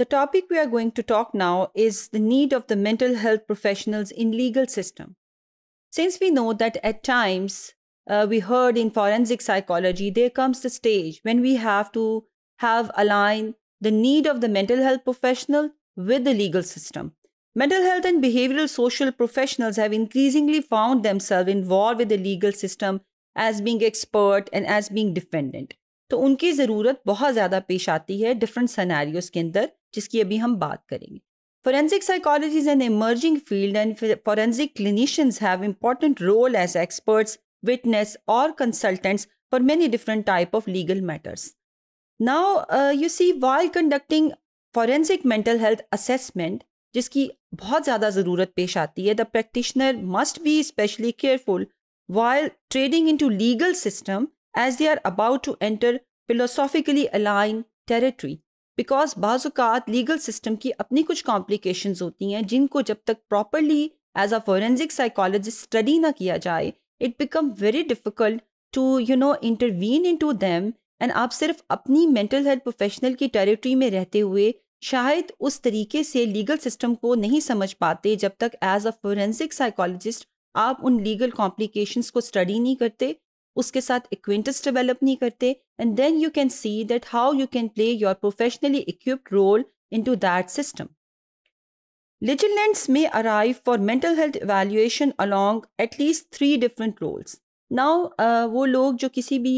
The topic we are going to talk now is the need of the mental health professionals in legal system. Since we know that at times uh, we heard in forensic psychology, there comes the stage when we have to have align the need of the mental health professional with the legal system. Mental health and behavioral social professionals have increasingly found themselves involved with the legal system as being expert and as being defendant. तो उनकी ज़रूरत बहुत ज़्यादा पेश आती है different सनारियोज के अंदर जिसकी अभी हम बात करेंगे forensic psychology an emerging field and forensic clinicians have important role as experts witness और consultants for many different type of legal matters now you see while conducting forensic mental health assessment जिसकी बहुत ज़्यादा ज़रूरत पेश आती है the practitioner must be specially careful while treading in to legal system as they are about to enter philosophically aligned territory because बाज़ात legal system की अपनी कुछ कॉम्प्लिकेशंस होती हैं जिनको जब तक properly as a forensic psychologist study ना किया जाए it become very difficult to you know intervene in to them and आप सिर्फ अपनी मेंटल हेल्थ प्रोफेशनल की टेरिटरी में रहते हुए शायद उस तरीके से लीगल सिस्टम को नहीं समझ पाते जब तक एज अ फोरेंसिक साइकोलॉजिस्ट आप उन लीगल कॉम्प्लिकेशंस को स्टडी नहीं करते उसके साथ इक्विंटस डेवलप नहीं करते and then you can see that how you can play your professionally equipped role in to that system litigants में arrive for mental health evaluation along at least three different roles now वो लोग जो किसी भी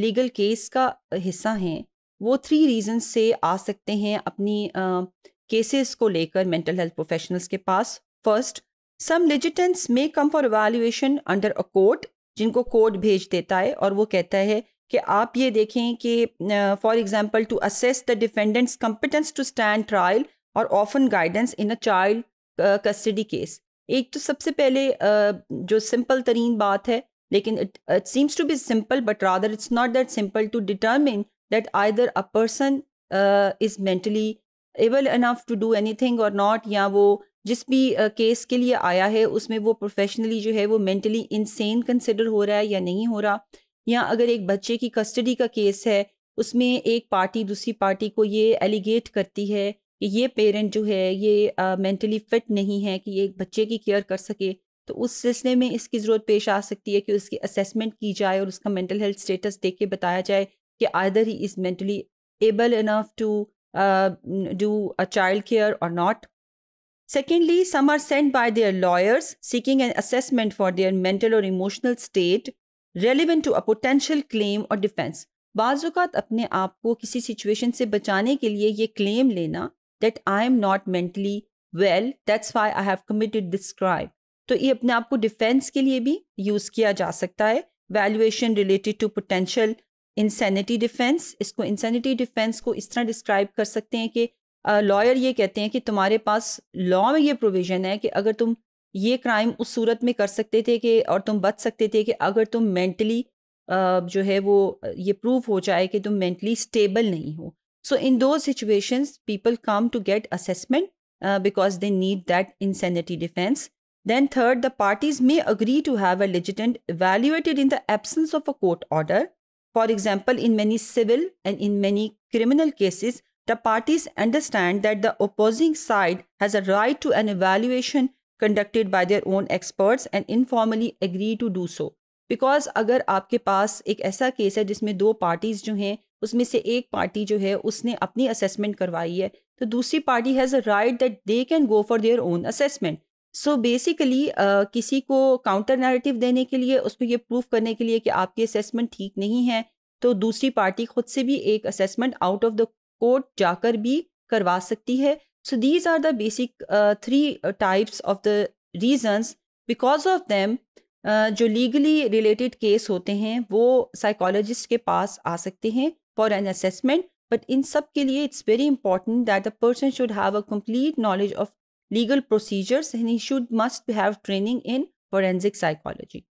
legal uh, case का हिस्सा हैं वो थ्री रीजन से आ सकते हैं अपनी केसेस uh, को लेकर मेंटल हेल्थ प्रोफेशनल्स के पास first some litigants may come for evaluation under a court जिनको कोड भेज देता है और वो कहता है कि आप ये देखें कि for example to assess the defendants competence to stand trial और often guidance in a child custody case एक तो सबसे पहले uh, जो सिंपल तरीन बात है लेकिन it seems to be simple but rather it's not that simple to determine that either a person is mentally able enough to do anything और नॉट या वो जिस भी केस के लिए आया है उसमें वो प्रोफेशनली जो है वो मेंटली इंसेन कंसिडर हो रहा है या नहीं हो रहा या अगर एक बच्चे की कस्टडी का केस है उसमें एक पार्टी दूसरी पार्टी को ये एलिगेट करती है कि ये पेरेंट जो है ये मेंटली फिट नहीं है कि ये एक बच्चे की केयर कर सके तो उस सिलसिले में इसकी ज़रूरत पेश आ सकती है कि उसकी असेसमेंट की जाए और उसका मेंटल हेल्थ स्टेटस देख के बताया जाए कि either he is mentally able enough to do a child care और not Secondly, some are sent by their lawyers seeking an assessment for their mental or emotional state relevant to a potential claim or defense. बाज़ात अपने आप को किसी situation से बचाने के लिए ये क्लेम लेना that I am not mentally well that's why I have committed this crime तो ये अपने आप को डिफेंस के लिए भी यूज़ किया जा सकता है valuation related to potential insanity defence इसको इंसैनिटी डिफेंस को इस तरह डिस्क्राइब कर सकते हैं कि लॉयर ये कहते हैं कि तुम्हारे पास लॉ में ये प्रोविज़न है कि अगर तुम ये क्राइम उस सूरत में कर सकते थे कि और तुम बच सकते थे कि अगर तुम मेंटली जो है वो ये प्रूव हो जाए कि तुम मेंटली स्टेबल नहीं हो सो इन दो situations people come to get assessment because they need that insanity defence then third the parties may agree to have a litigant valuated in the absence of a court order for example in many civil and in many criminal cases the parties understand that the opposing side has a right to an evaluation conducted by their own experts and informally agree to do so. Because अगर आपके पास एक ऐसा case है जिसमें दो parties जो हैं उसमें से एक पार्टी जो है उसने अपनी असेसमेंट करवाई है तो दूसरी party has a right that they can go for their own assessment so basically किसी को काउंटर नैरेटिव देने के लिए उसको ये प्रूफ करने के लिए कि आपकी असेसमेंट ठीक नहीं है तो दूसरी पार्टी खुद से भी एक assessment out of the court जाकर भी करवा सकती है so these are the basic three types of the reasons because of them जो लीगली रिलेटेड केस होते हैं वो साइकोलॉजिस्ट के पास आ सकते हैं for an assessment but in सब के लिए it's very important that the person should have a complete knowledge of legal procedures and he should must have training in forensic psychology